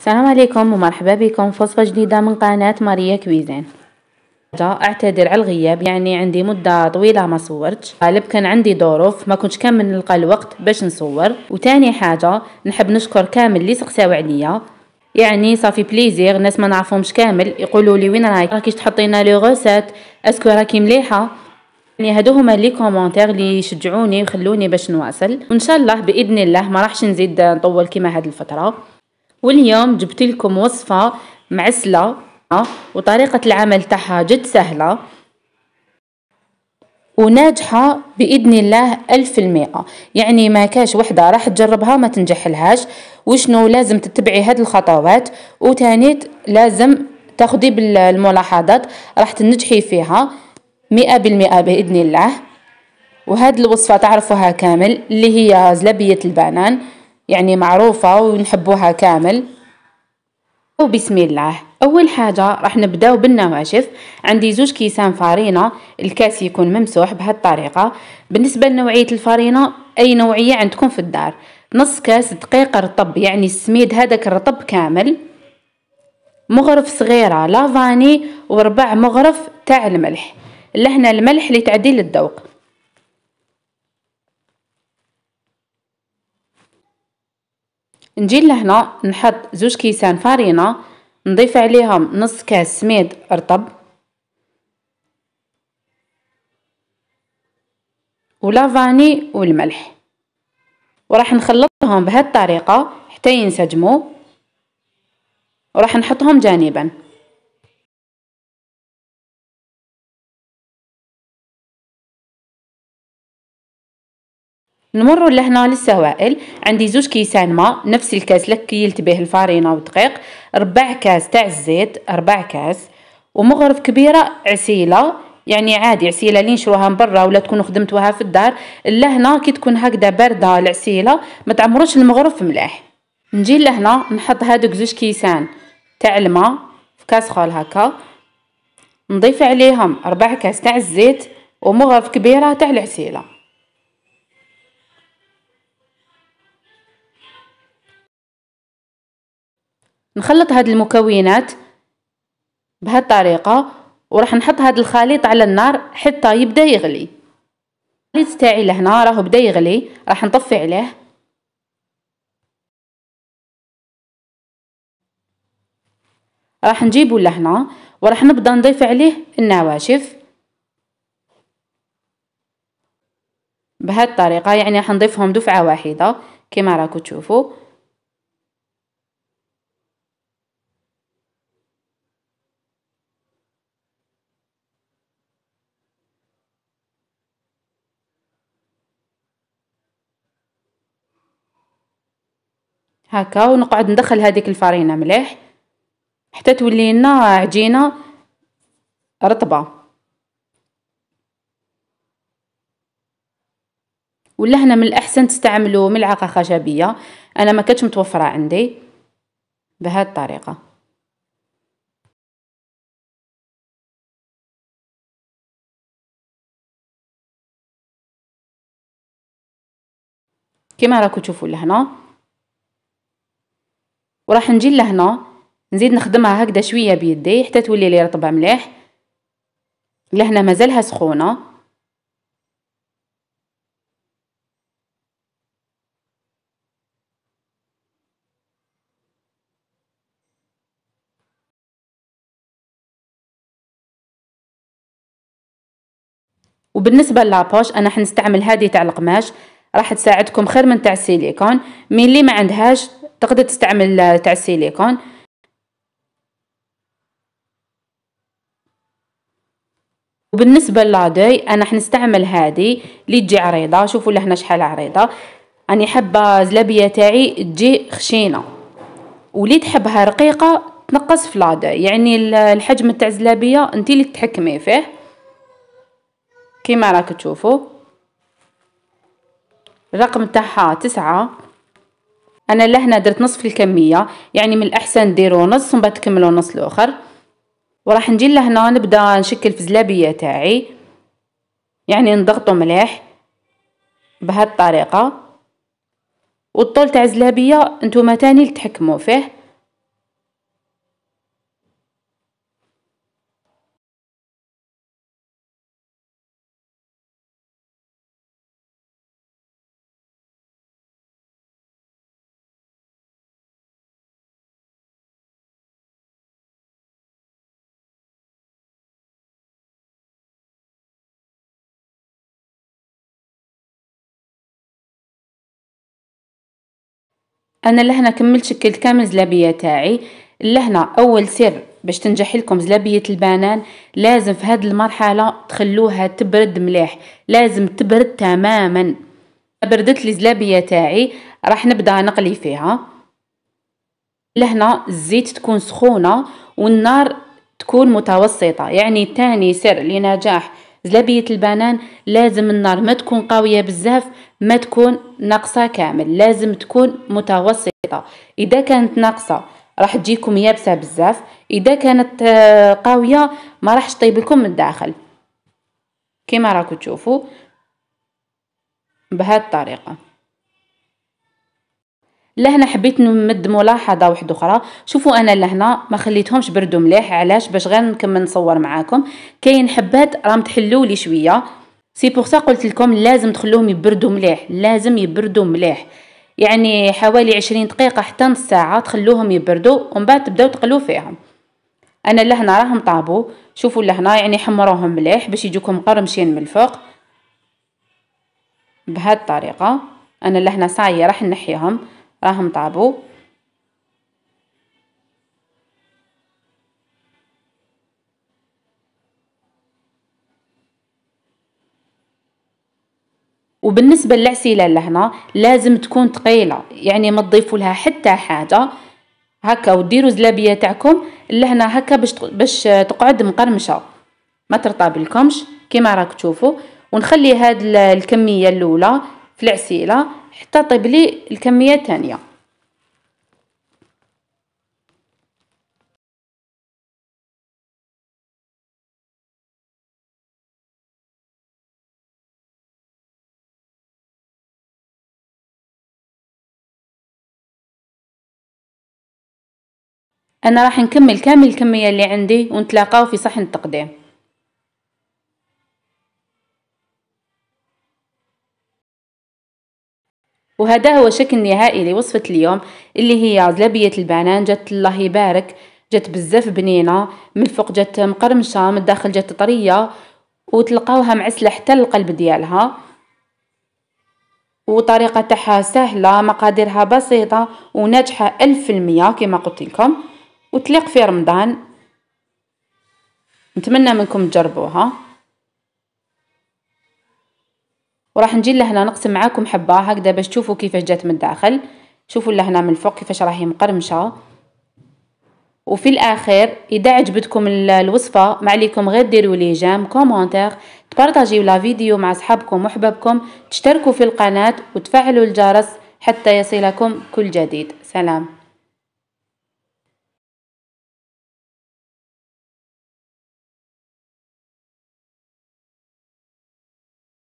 السلام عليكم ومرحبا بكم في وصفة جديدة من قناة ماريا كويزين اعتذر على الغياب يعني عندي مدة طويلة ما صورتش غالب كان عندي ظروف ما كنتش كامل نلقى الوقت باش نصور وتاني حاجة نحب نشكر كامل اللي سقساو عليا يعني صافي بليزير ناس ما نعرفهمش كامل يقولوا لي وين رايك راكيش تحطينا لي غوسات اسكو راكي مليحه يعني هادو هما لي كومونتير لي يشجعوني ويخلوني باش نواصل وان شاء الله باذن الله ما راحش نزيد نطول كيما هاد الفتره واليوم جبت لكم وصفة معسلة آه، وطريقة العمل تاعها جد سهلة وناجحة بإذن الله ألف المئة يعني ما كاش وحدة راح تجربها ما تنجح لهاش وشنو لازم تتبعي هاد الخطوات وتانيت لازم تاخدي بالملاحظات راح تنجحي فيها مئة بالمئة بإذن الله وهاد الوصفة تعرفوها كامل اللي هي زلبية البنان يعني معروفة ونحبوها كامل وبسم الله اول حاجه راح نبداو بالنواشف عندي زوج كيسان فارينه الكاس يكون ممسوح بهالطريقه بالنسبه لنوعيه الفارينه اي نوعيه عندكم في الدار نص كاس دقيق رطب يعني السميد هذاك الرطب كامل مغرف صغيره لافاني وربع مغرف تاع الملح لهنا الملح لتعديل الذوق نجي لهنا نحط زوج كيسان فارينة نضيف عليهم نص كاس سميد رطب ولا فاني والملح وراح نخلطهم بهالطريقة حتى ينسجموا وراح نحطهم جانبا نمروا لهنا للسوائل عندي زوج كيسان ماء نفس الكاس لك كيلت به الفارينة ودقيق ربع كاس تاع الزيت ربع كاس ومغرف كبيرة عسيلة يعني عادي عسيله اللي نشروها من برا ولا تكونوا خدمتوها في الدار لهنا كي تكون هكذا بارده العسيله ما تعمروش المغرف ملاح نجي لهنا نحط هادوك زوج كيسان تاع الماء في كاسخول هكا نضيف عليهم ربع كاس تاع الزيت ومغرف كبيره تاع العسيله نخلط هاد المكونات بهاد الطريقة وراح نحط هاد الخليط على النار حتى يبدا يغلي الخليط تاعي لهنا راهو بدا يغلي راح نطفي عليه راح نجيبو لهنا وراح نبدا نضيف عليه النواشف بهاد الطريقه يعني راح نضيفهم دفعه واحده كما راكو تشوفوا هكا ونقعد ندخل هذيك الفرينه مليح حتى تولي لنا عجينه رطبه ولا هنا من الاحسن تستعملوا ملعقه خشبيه انا ما كانتش متوفره عندي بهذه الطريقه كما راكم تشوفوا لهنا وراح نجي لهنا نزيد نخدمها هكذا شويه بيدي حتى تولي لي رطبه مليح لهنا مازالها سخونه وبالنسبه للاباش انا حنستعمل هذه تاع القماش راح تساعدكم خير من تاع السيليكون مي اللي ما عندهاش تقدر تستعمل تاع السيليكون وبالنسبة للادي انا حنستعمل هادي اللي تجي عريضة شوفوا لهنا شحال عريضة اني حابة زلابية تاعي تجي خشينة ولي تحبها رقيقة تنقص في لادي يعني الحجم تاع زلابية انتي اللي تتحكمي فيه كيما راك تشوفوا الرقم تاعها تسعة انا لهنا درت نصف الكميه يعني من الاحسن ديروا نص ومن بعد تكملوا النص الاخر وراح نجي لهنا نبدا نشكل في الزلابيه تاعي يعني نضغطو مليح بهالطريقه والطول تاع الزلابيه نتوما تاني تحكموا فيه انا لهنا كملت شكلت كامل زلابيه تاعي لهنا اول سر باش تنجح لكم زلابيه البنان لازم في هذه المرحله تخلوها تبرد مليح لازم تبرد تماما بردت لي زلابيه تاعي راح نبدا نقلي فيها لهنا الزيت تكون سخونه والنار تكون متوسطه يعني تاني سر لنجاح زلابية البنان لازم النار ما تكون قويه بزاف ما تكون ناقصه كامل لازم تكون متوسطه اذا كانت ناقصه راح تجيكم يابسه بزاف اذا كانت آه، قويه ما راحش طيب لكم من الداخل كما راكم تشوفوا بهذه الطريقه لهنا حبيت نمد ملاحظه واحده اخرى شوفوا انا لهنا ما خليتهمش بردوا مليح علاش باش غير نكمل نصور معاكم كاين حبات راهم تحلوا لي شويه سي بوغ سا قلت لكم لازم تخلوهم يبردوا مليح لازم يبردوا مليح يعني حوالي عشرين دقيقه حتى نص ساعه تخلوهم يبردوا ومن بعد تبداو تقلو فيهم انا لهنا راهم طابو شوفوا لهنا يعني حمروهم مليح باش يجوكم قرمشين من الفوق بهاد الطريقه انا لهنا صايي راح نحيهم راهم طابو وبالنسبه للعسيله لهنا لازم تكون ثقيله يعني ما تضيفوا لها حتى حاجه هكا وديروا زلابيه تاعكم لهنا هكا باش باش تقعد مقرمشه ما لكمش كيما راك تشوفوا ونخلي هاد الكميه الاولى في العسيله حتى طيب لي الكمية الثانية انا راح نكمل كامل الكميه اللي عندي ونتلاقاو في صحن التقديم وهذا هو شكل نهائي لوصفة اليوم اللي هي عزلبية البنان جات الله يبارك جات بزاف بنينة من الفوق جات مقرمشة من الداخل جات طرية وتلقاوها معسلة حتى القلب ديالها وطريقة تاعها سهلة مقاديرها بسيطة وناجحة ألف في المية كما قلت لكم وتليق في رمضان نتمنى منكم تجربوها وراح نجي لهنا نقسم معاكم حبة هكذا باش تشوفوا كيفاش جات من الداخل شوفوا لهنا من الفوق كيفاش راهي مقرمشة وفي الاخير اذا عجبتكم الوصفه ما عليكم غير ديروا لي جام كومونتير تبارطاجيو لا فيديو مع اصحابكم وحبابكم تشتركوا في القناه وتفعلوا الجرس حتى يصلكم كل جديد سلام